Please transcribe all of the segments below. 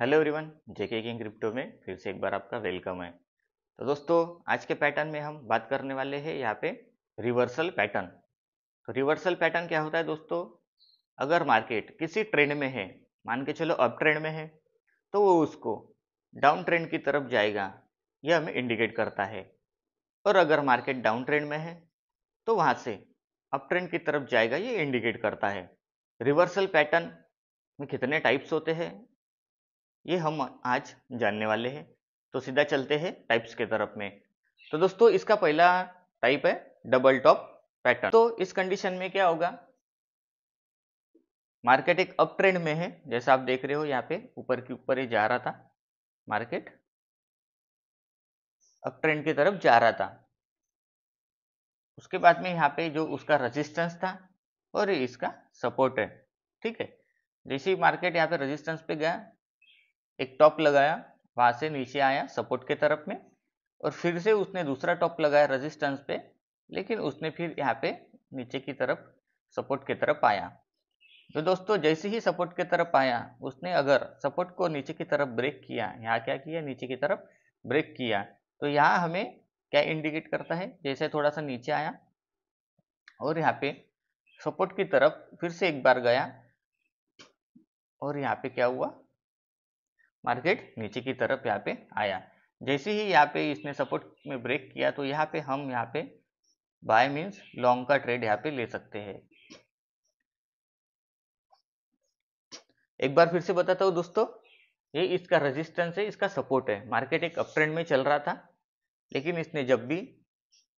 hello everyone JK king crypto में फिर से एक बार आपका वेलकम है तो दोस्तों आज के पैटर्न में हम बात करने वाले हैं यहाँ पे रिवर्सल पैटर्न तो रिवर्सल पैटर्न क्या होता है दोस्तों अगर मार्केट किसी ट्रेंड में है मान के चलो अप ट्रेंड में है तो वो उसको डाउन ट्रेंड की तरफ जाएगा यह हमें इंडिकेट करता है और अगर मार्केट डाउन ट्रेंड में है तो वहाँ से अप ट्रेंड की तरफ जाएगा ये इंडिकेट करता है रिवर्सल पैटर्न में कितने टाइप्स होते हैं ये हम आज जानने वाले हैं तो सीधा चलते हैं टाइप्स के तरफ में तो दोस्तों इसका पहला टाइप है डबल टॉप पैटर्न तो इस कंडीशन में क्या होगा मार्केट एक अप ट्रेंड में है जैसा आप देख रहे हो यहाँ पे ऊपर के ऊपर ही जा रहा था मार्केट अप ट्रेंड की तरफ जा रहा था उसके बाद में यहाँ पे जो उसका रेजिस्टेंस था और इसका सपोर्ट है ठीक है जैसे ही मार्केट यहाँ पे रेजिस्टेंस पे गया एक टॉप लगाया वहां से नीचे आया सपोर्ट के तरफ में और फिर से उसने दूसरा टॉप लगाया रेजिस्टेंस पे लेकिन उसने फिर यहाँ पे नीचे की तरफ सपोर्ट की तरफ आया तो दोस्तों जैसे ही सपोर्ट की तरफ आया उसने अगर सपोर्ट को नीचे की तरफ ब्रेक किया यहाँ क्या किया नीचे की तरफ ब्रेक किया तो यहाँ हमें क्या इंडिकेट करता है जैसे थोड़ा सा नीचे आया और यहाँ पे सपोर्ट की तरफ फिर से एक बार गया और यहाँ पे क्या हुआ मार्केट नीचे की तरफ यहाँ पे आया जैसे ही यहाँ पे इसने सपोर्ट में ब्रेक किया तो यहाँ पे हम यहाँ पे बाय मीन्स लॉन्ग का ट्रेड यहाँ पे ले सकते हैं एक बार फिर से बताता हूँ दोस्तों ये इसका रेजिस्टेंस है इसका सपोर्ट है मार्केट एक अप ट्रेंड में चल रहा था लेकिन इसने जब भी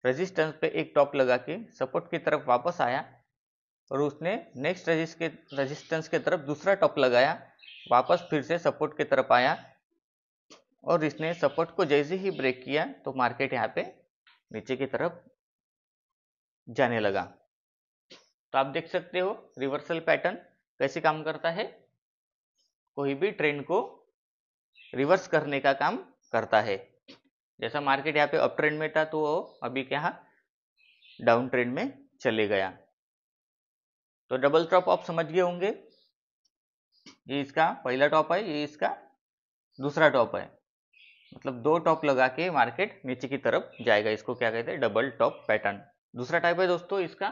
रेजिस्टेंस पे एक टॉप लगा के सपोर्ट की तरफ वापस आया और उसने नेक्स्ट रेजिस्ट के रेजिस्टेंस के तरफ दूसरा टॉप लगाया वापस फिर से सपोर्ट की तरफ आया और इसने सपोर्ट को जैसे ही ब्रेक किया तो मार्केट यहाँ पे नीचे की तरफ जाने लगा तो आप देख सकते हो रिवर्सल पैटर्न कैसे काम करता है कोई भी ट्रेंड को रिवर्स करने का काम करता है जैसा मार्केट यहाँ पे अप ट्रेंड में था तो वो अभी क्या डाउन ट्रेंड में चले गया तो डबल ट्रॉप आप समझ गए होंगे ये इसका पहला टॉप है ये इसका दूसरा टॉप है मतलब दो टॉप लगा के मार्केट नीचे की तरफ जाएगा इसको क्या कहते हैं डबल टॉप पैटर्न दूसरा टाइप है दोस्तों इसका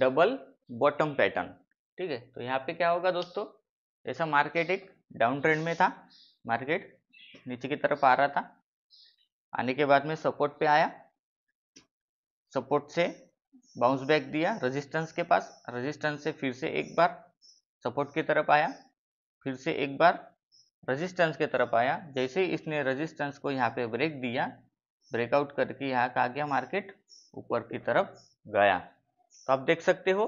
डबल बॉटम पैटर्न ठीक है तो यहाँ पे क्या होगा दोस्तों ऐसा मार्केट एक डाउन ट्रेंड में था मार्केट नीचे की तरफ आ रहा था आने के बाद में सपोर्ट पे आया सपोर्ट से बाउंस बैक दिया रेजिस्टेंस के पास रेजिस्टेंस से फिर से एक बार सपोर्ट की तरफ आया फिर से एक बार रेजिस्टेंस के तरफ आया जैसे ही इसने रेजिस्टेंस को यहाँ पे ब्रेक दिया ब्रेकआउट करके यहाँ का गया मार्केट ऊपर की तरफ गया तो आप देख सकते हो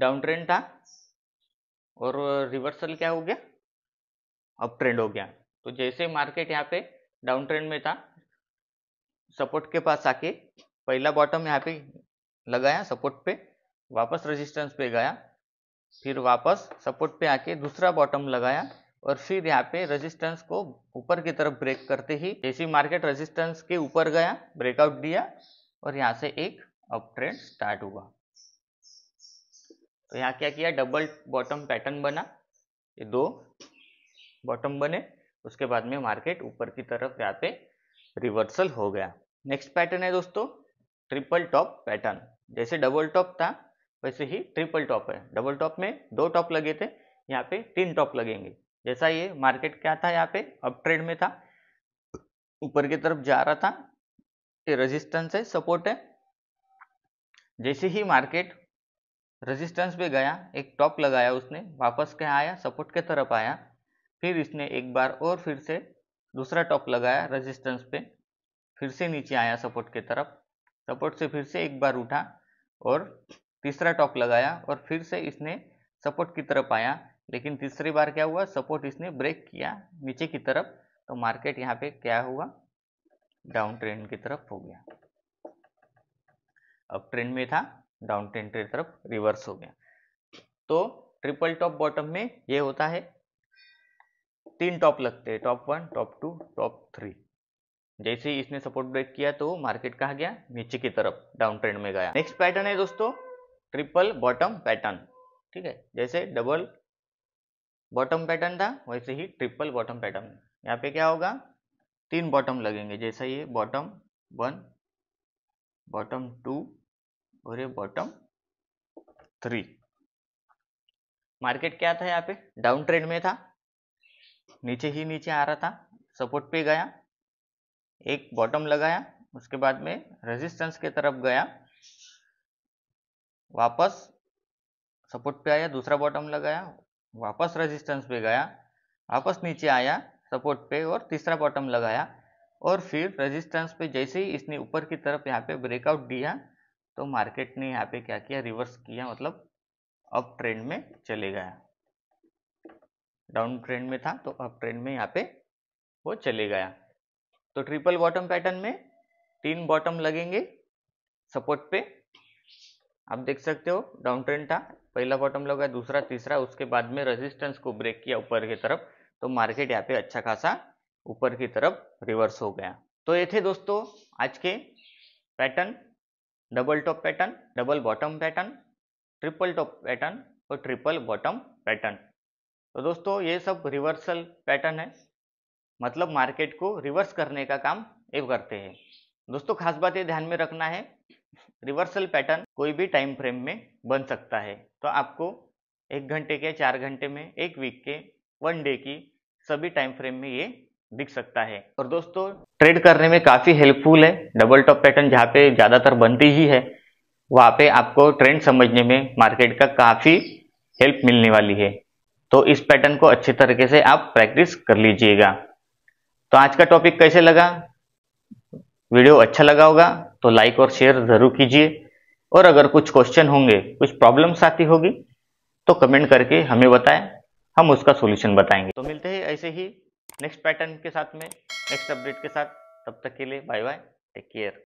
डाउन ट्रेंड था और रिवर्सल क्या हो गया अप ट्रेंड हो गया तो जैसे मार्केट यहाँ पे डाउन ट्रेंड में था सपोर्ट के पास आके पहला बॉटम यहाँ पे लगाया सपोर्ट पे वापस रेजिस्टेंस पे गया फिर वापस सपोर्ट पे आके दूसरा बॉटम लगाया और फिर यहाँ पे रेजिस्टेंस को ऊपर की तरफ ब्रेक करते ही जैसी मार्केट रेजिस्टेंस के ऊपर गया ब्रेकआउट दिया और यहाँ से एक अप ट्रेंड स्टार्ट हुआ तो यहाँ क्या किया डबल बॉटम पैटर्न बना ये दो बॉटम बने उसके बाद में मार्केट ऊपर की तरफ यहाँ पे रिवर्सल हो गया नेक्स्ट पैटर्न है दोस्तों ट्रिपल टॉप पैटर्न जैसे डबल टॉप था वैसे ही ट्रिपल टॉप है डबल टॉप में दो टॉप लगे थे यहाँ पे तीन टॉप लगेंगे जैसा ये मार्केट क्या था यहाँ पे अप ट्रेड में था ऊपर की तरफ जा रहा था ये रेजिस्टेंस है सपोर्ट है जैसे ही मार्केट रेजिस्टेंस पे गया एक टॉप लगाया उसने वापस क्या आया सपोर्ट के तरफ आया फिर इसने एक बार और फिर से दूसरा टॉप लगाया रेजिस्टेंस पे फिर से नीचे आया सपोर्ट के तरफ सपोर्ट से फिर से एक बार उठा और तीसरा टॉक लगाया और फिर से इसने सपोर्ट की तरफ आया लेकिन तीसरी बार क्या हुआ सपोर्ट इसने ब्रेक किया नीचे की तरफ तो मार्केट यहाँ पे क्या हुआ डाउन ट्रेंड की तरफ हो गया अब ट्रेंड में था डाउन ट्रेंड की तरफ रिवर्स हो गया तो ट्रिपल टॉप बॉटम में ये होता है तीन टॉप लगते हैं top one top two top three जैसे ही इसने सपोर्ट ब्रेक किया तो मार्केट कहा गया नीचे की तरफ डाउन ट्रेंड में गया नेक्स्ट पैटर्न है दोस्तों ट्रिपल बॉटम पैटर्न ठीक है जैसे डबल बॉटम पैटर्न था वैसे ही ट्रिपल बॉटम पैटर्न यहाँ पे क्या होगा तीन बॉटम लगेंगे जैसा ये बॉटम वन बॉटम टू और ये बॉटम थ्री मार्केट क्या था यहाँ पे डाउन ट्रेंड में था नीचे ही नीचे आ रहा था सपोर्ट पे गया एक बॉटम लगाया उसके बाद में रेजिस्टेंस के तरफ गया वापस सपोर्ट पे आया दूसरा बॉटम लगाया वापस रेजिस्टेंस पे गया वापस नीचे आया सपोर्ट पे और तीसरा बॉटम लगाया और फिर रेजिस्टेंस पे जैसे ही इसने ऊपर की तरफ यहाँ पे ब्रेकआउट दिया तो मार्केट ने यहाँ पे क्या किया रिवर्स किया मतलब अप ट्रेंड में चले गया डाउन ट्रेंड में था तो अप ट्रेंड में यहाँ पे वो चले गया तो ट्रिपल बॉटम पैटर्न में तीन बॉटम लगेंगे सपोर्ट पे आप देख सकते हो डाउन ट्रेंड था पहला बॉटम लगा दूसरा तीसरा उसके बाद में रेजिस्टेंस को ब्रेक किया ऊपर की तरफ तो मार्केट यहाँ पे अच्छा खासा ऊपर की तरफ रिवर्स हो गया तो ये थे दोस्तों आज के pattern double top pattern double bottom pattern triple top pattern और ट्रिपल बॉटम पैटर्न तो दोस्तों ये सब रिवर्सल पैटर्न है मतलब मार्केट को रिवर्स करने का काम ये करते हैं दोस्तों खास बात ये ध्यान में रखना है रिवर्सल पैटर्न कोई भी टाइम फ्रेम में बन सकता है तो आपको एक घंटे के चार घंटे में एक वीक के वन डे की सभी टाइम फ्रेम में ये दिख सकता है और दोस्तों ट्रेड करने में काफ़ी हेल्पफुल है डबल टॉप पैटर्न जहाँ पे ज़्यादातर बनती ही है वहाँ पे आपको ट्रेंड समझने में मार्केट का काफ़ी हेल्प मिलने वाली है तो इस पैटर्न को अच्छे तरीके से आप प्रैक्टिस कर लीजिएगा तो आज का टॉपिक कैसे लगा वीडियो अच्छा लगा होगा तो लाइक और शेयर जरूर कीजिए और अगर कुछ क्वेश्चन होंगे कुछ प्रॉब्लम्स आती होगी तो कमेंट करके हमें बताएं हम उसका सोल्यूशन बताएंगे तो मिलते हैं ऐसे ही नेक्स्ट पैटर्न के साथ में नेक्स्ट अपडेट के साथ तब तक के लिए बाय बाय टेक केयर